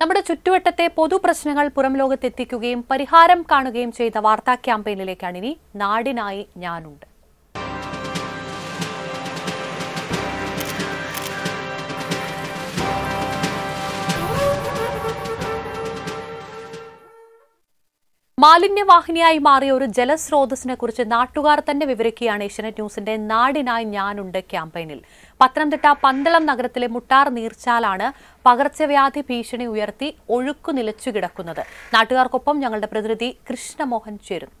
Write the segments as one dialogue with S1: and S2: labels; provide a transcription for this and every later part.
S1: നമ്മുടെ ചുറ്റുവട്ടത്തെ പൊതുപ്രശ്നങ്ങൾ പുറം ലോകത്തെത്തിക്കുകയും പരിഹാരം കാണുകയും ചെയ്ത വാർത്താ ക്യാമ്പയിനിലേക്കാണ് ഇനി നാടിനായി ഞാനുണ്ട് മാലിന്യവാഹിനിയായി മാറിയ ഒരു ജലസ്രോതസ്സിനെ കുറിച്ച് നാട്ടുകാർ തന്നെ വിവരിക്കുകയാണ് ഏഷ്യനെറ്റ് ന്യൂസിന്റെ നാടിനായി ഞാനുണ്ട് ക്യാമ്പയിനിൽ പത്തനംതിട്ട പന്തളം നഗരത്തിലെ മുട്ടാർ നീർച്ചാലാണ് പകർച്ചവ്യാധി ഭീഷണി ഉയർത്തി ഒഴുക്കു നിലച്ചു കിടക്കുന്നത് നാട്ടുകാർക്കൊപ്പം ഞങ്ങളുടെ പ്രതിനിധി കൃഷ്ണമോഹൻ ചേരുന്നു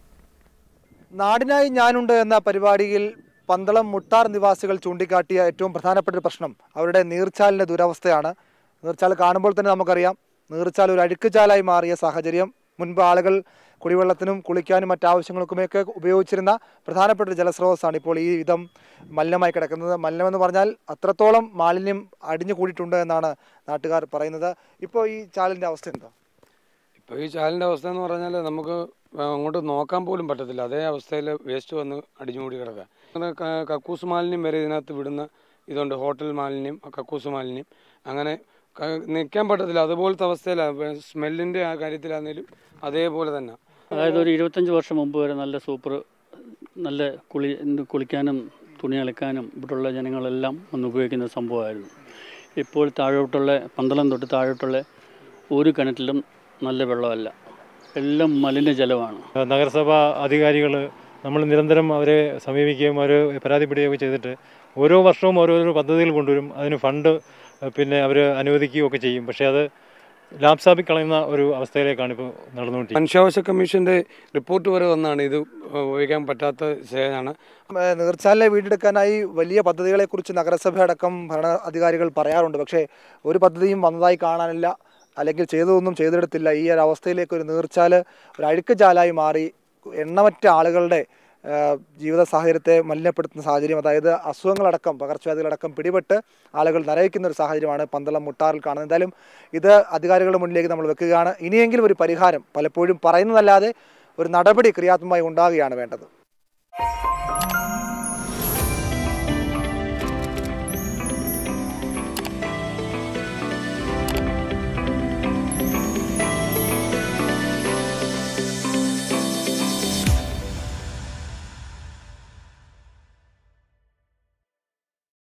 S2: നാടിനായി ഞാനുണ്ട് എന്ന പരിപാടിയിൽ പന്തളം മുട്ടാർ നിവാസികൾ ചൂണ്ടിക്കാട്ടിയ ഏറ്റവും പ്രധാനപ്പെട്ട ഒരു പ്രശ്നം അവരുടെ നീർച്ചാലിന്റെ ദുരവസ്ഥയാണ് നീർച്ചാൽ കാണുമ്പോൾ തന്നെ നമുക്കറിയാം നീർച്ചാൽ ഒരു അഴുക്കുചാലായി മാറിയ സാഹചര്യം മുൻപ് ആളുകൾ കുടിവെള്ളത്തിനും കുളിക്കാനും മറ്റാവശ്യങ്ങൾക്കുമൊക്കെ ഉപയോഗിച്ചിരുന്ന പ്രധാനപ്പെട്ട ജലസ്രോതസ്സാണ് ഇപ്പോൾ ഈ വിധം മലിനമായി കിടക്കുന്നത് മലിനമെന്ന് പറഞ്ഞാൽ അത്രത്തോളം മാലിന്യം അടിഞ്ഞു കൂടിയിട്ടുണ്ട് എന്നാണ് നാട്ടുകാർ പറയുന്നത് ഇപ്പോൾ ഈ ചാലിൻ്റെ അവസ്ഥ എന്താ
S3: ഇപ്പോൾ ഈ ചാലിൻ്റെ അവസ്ഥ എന്ന് പറഞ്ഞാൽ നമുക്ക് അങ്ങോട്ട് നോക്കാൻ പോലും പറ്റത്തില്ല അതേ അവസ്ഥയിൽ വേസ്റ്റ് വന്ന് അടിഞ്ഞു കൂടി കിടക്കുക കക്കൂസ് മാലിന്യം വരെ ഇതിനകത്ത് വിടുന്ന ഇതുണ്ട് ഹോട്ടൽ മാലിന്യം കക്കൂസ് മാലിന്യം അങ്ങനെ നിൽക്കാൻ പറ്റത്തില്ല അതുപോലത്തെ അവസ്ഥയിലാണ് സ്മെല്ലിൻ്റെ ആ കാര്യത്തിലാണെങ്കിലും അതേപോലെ തന്നെ
S4: അതായത് ഒരു ഇരുപത്തഞ്ച് വർഷം മുമ്പ് വരെ നല്ല സൂപ്പർ നല്ല കുളി കുളിക്കാനും തുണി അലക്കാനും ഇവിടുള്ള ജനങ്ങളെല്ലാം വന്ന് ഉപയോഗിക്കുന്ന സംഭവമായിരുന്നു ഇപ്പോൾ താഴോട്ടുള്ള പന്തളം തൊട്ട് താഴോട്ടുള്ള ഒരു കിണറ്റിലും നല്ല വെള്ളമല്ല എല്ലാം മലിനജലമാണ് നഗരസഭാ അധികാരികൾ നമ്മൾ നിരന്തരം അവരെ സമീപിക്കുകയും അവർ പരാതിപ്പെടുകയൊക്കെ ചെയ്തിട്ട് ഓരോ വർഷവും ഓരോരോ പദ്ധതികൾ കൊണ്ടുവരും അതിന് ഫണ്ട് പിന്നെ അവർ അനുവദിക്കുകയൊക്കെ ചെയ്യും പക്ഷേ അത് ലാപ്സാപ്പിൽ കളയുന്ന ഒരു അവസ്ഥയിലേക്കാണ് ഇപ്പോൾ നടന്നുകൊണ്ടിരിക്കുന്നത് മനുഷ്യാവകാശ കമ്മീഷൻ്റെ റിപ്പോർട്ട് വരെ വന്നാണ്
S3: ഇത് ഉപയോഗിക്കാൻ പറ്റാത്ത ശേഖരമാണ്
S2: നീർച്ചാലിനെ വീണ്ടെടുക്കാനായി വലിയ പദ്ധതികളെക്കുറിച്ച് നഗരസഭ അടക്കം ഭരണ അധികാരികൾ പറയാറുണ്ട് പക്ഷേ ഒരു പദ്ധതിയും വന്നതായി കാണാനില്ല അല്ലെങ്കിൽ ചെയ്തതൊന്നും ചെയ്തെടുത്തില്ല ഈ ഒരു അവസ്ഥയിലേക്ക് ഒരു നീർച്ചാൽ ഒരു അഴുക്കുചാലായി മാറി എണ്ണമറ്റ ആളുകളുടെ ജീവിത സാഹചര്യത്തെ മലിനപ്പെടുത്തുന്ന സാഹചര്യം അതായത് അസുഖങ്ങളടക്കം പകർച്ചവ്യാധികളടക്കം പിടിപെട്ട് ആളുകൾ നരയിക്കുന്ന ഒരു സാഹചര്യമാണ് പന്തളം മുട്ടാറിൽ കാണുന്നത് എന്തായാലും ഇത് അധികാരികളുടെ മുന്നിലേക്ക് നമ്മൾ വെക്കുകയാണ് ഇനിയെങ്കിലും ഒരു പരിഹാരം പലപ്പോഴും പറയുന്നതല്ലാതെ ഒരു നടപടി ക്രിയാത്മകമായി ഉണ്ടാകുകയാണ് വേണ്ടത്